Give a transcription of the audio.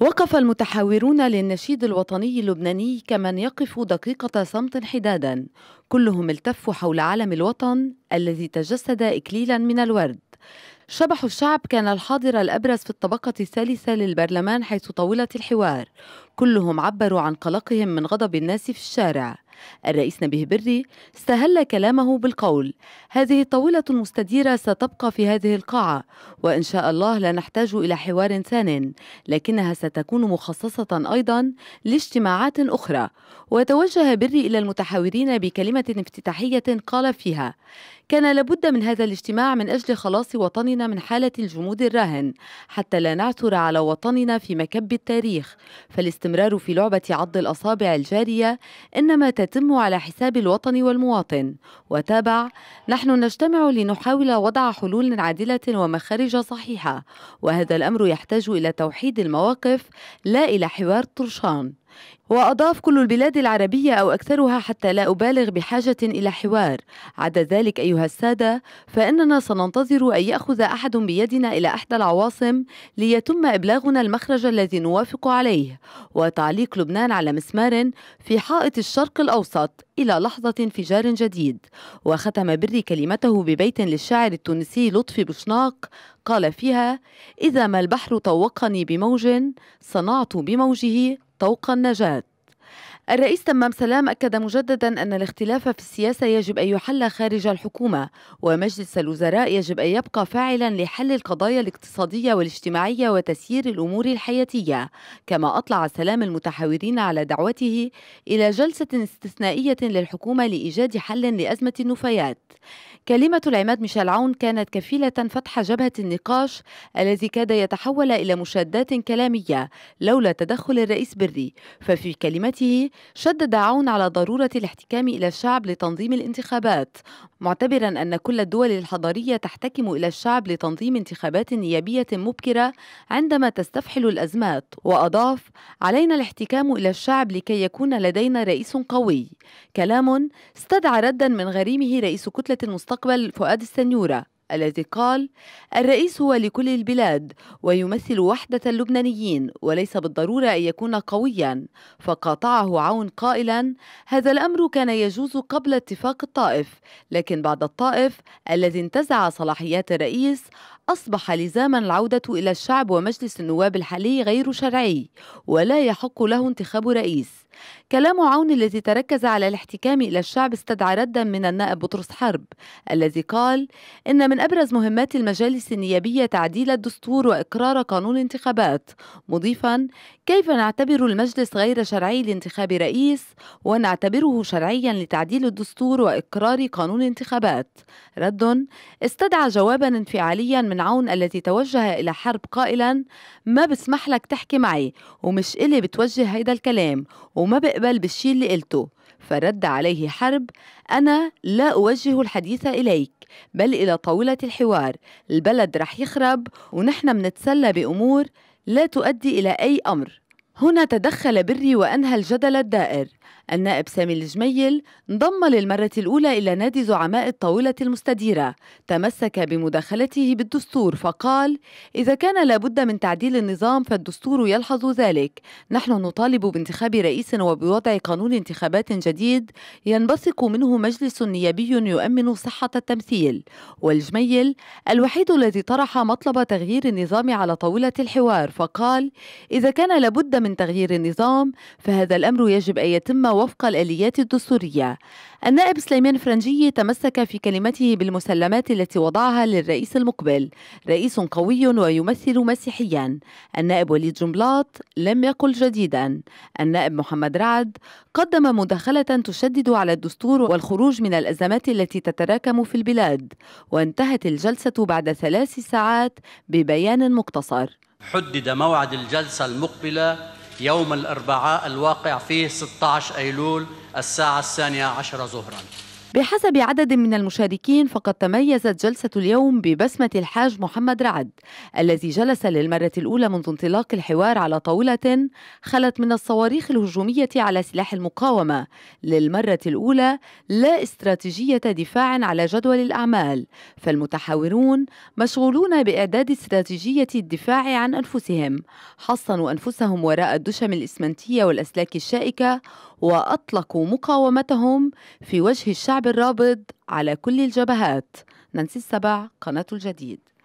وقف المتحاورون للنشيد الوطني اللبناني كمن يقف دقيقة صمت حدادا كلهم التفوا حول علم الوطن الذي تجسد إكليلا من الورد شبح الشعب كان الحاضر الأبرز في الطبقة الثالثة للبرلمان حيث طاولة الحوار كلهم عبروا عن قلقهم من غضب الناس في الشارع الرئيس نبيه بري استهل كلامه بالقول هذه الطاولة المستديرة ستبقى في هذه القاعة وإن شاء الله لا نحتاج إلى حوار ثان لكنها ستكون مخصصة أيضا لاجتماعات أخرى وتوجه بري إلى المتحاورين بكلمة افتتاحية قال فيها كان لابد من هذا الاجتماع من أجل خلاص وطننا من حالة الجمود الراهن حتى لا نعثر على وطننا في مكب التاريخ فالاستمرار في لعبة عض الأصابع الجارية إنما تتم على حساب الوطن والمواطن وتابع نحن نجتمع لنحاول وضع حلول عادلة ومخارج صحيحة وهذا الأمر يحتاج إلى توحيد المواقف لا إلى حوار طرشان وأضاف كل البلاد العربية أو أكثرها حتى لا أبالغ بحاجة إلى حوار عدا ذلك أيها السادة فإننا سننتظر أن يأخذ أحد بيدنا إلى إحدى العواصم ليتم إبلاغنا المخرج الذي نوافق عليه وتعليق لبنان على مسمار في حائط الشرق الأوسط إلى لحظة انفجار جديد وختم بري كلمته ببيت للشاعر التونسي لطفي بشناق قال فيها إذا ما البحر طوقني بموج صنعت بموجه طوق النجاة الرئيس تمام سلام أكد مجددا أن الاختلاف في السياسة يجب أن يحل خارج الحكومة ومجلس الوزراء يجب أن يبقى فاعلا لحل القضايا الاقتصادية والاجتماعية وتسيير الأمور الحياتية كما أطلع سلام المتحاورين على دعوته إلى جلسة استثنائية للحكومة لإيجاد حل لأزمة النفايات كلمة العماد ميشيل عون كانت كفيلة فتح جبهة النقاش الذي كاد يتحول إلى مشادات كلامية لولا تدخل الرئيس بري ففي كلمته شدد عون على ضرورة الاحتكام إلى الشعب لتنظيم الانتخابات معتبرا أن كل الدول الحضارية تحتكم إلى الشعب لتنظيم انتخابات نيابية مبكرة عندما تستفحل الأزمات وأضاف علينا الاحتكام إلى الشعب لكي يكون لدينا رئيس قوي كلام استدعى ردا من غريمه رئيس كتلة المستقبل فؤاد السنيورة الذي قال الرئيس هو لكل البلاد ويمثل وحدة اللبنانيين وليس بالضرورة أن يكون قويا فقاطعه عون قائلا هذا الأمر كان يجوز قبل اتفاق الطائف لكن بعد الطائف الذي انتزع صلاحيات الرئيس أصبح لزاما العودة إلى الشعب ومجلس النواب الحالي غير شرعي ولا يحق له انتخاب رئيس كلام عون الذي تركز على الاحتكام إلى الشعب استدعى ردا من النائب بطرس حرب الذي قال إن من أبرز مهمات المجالس النيابية تعديل الدستور وإقرار قانون الانتخابات مضيفا كيف نعتبر المجلس غير شرعي لانتخاب رئيس ونعتبره شرعيا لتعديل الدستور وإقرار قانون الانتخابات رد استدعى جوابا انفعاليا من عون الذي توجه إلى حرب قائلا ما بسمح لك تحكي معي ومش إلي بتوجه هيدا الكلام وما بقبل بالشي اللي قلته فرد عليه حرب أنا لا أوجه الحديث إليك بل إلى طاولة الحوار البلد رح يخرب ونحن منتسلى بأمور لا تؤدي إلى أي أمر هنا تدخل بري وأنهى الجدل الدائر النائب سامي الجميل انضم للمرة الأولى إلى نادي زعماء الطاولة المستديرة تمسك بمداخلته بالدستور فقال إذا كان لابد من تعديل النظام فالدستور يلحظ ذلك نحن نطالب بانتخاب رئيس وبوضع قانون انتخابات جديد ينبثق منه مجلس نيابي يؤمن صحة التمثيل والجميل الوحيد الذي طرح مطلب تغيير النظام على طاولة الحوار فقال إذا كان لابد من تغيير النظام فهذا الأمر يجب أن يتم تتم وفق الآليات الدستورية النائب سليمان فرنجي تمسك في كلمته بالمسلمات التي وضعها للرئيس المقبل رئيس قوي ويمثل مسيحيا النائب وليد جنبلاط لم يقل جديدا النائب محمد رعد قدم مداخلة تشدد على الدستور والخروج من الأزمات التي تتراكم في البلاد وانتهت الجلسة بعد ثلاث ساعات ببيان مقتصر حدد موعد الجلسة المقبلة يوم الأربعاء الواقع فيه 16 أيلول الساعة الثانية عشرة ظهراً بحسب عدد من المشاركين فقد تميزت جلسة اليوم ببسمة الحاج محمد رعد الذي جلس للمرة الأولى منذ انطلاق الحوار على طاولة خلت من الصواريخ الهجومية على سلاح المقاومة للمرة الأولى لا استراتيجية دفاع على جدول الأعمال فالمتحاورون مشغولون بإعداد استراتيجية الدفاع عن أنفسهم حصنوا أنفسهم وراء الدشم الإسمنتية والأسلاك الشائكة وأطلقوا مقاومتهم في وجه الشعب بالرابط على كل الجبهات نانسي السبع قناة الجديد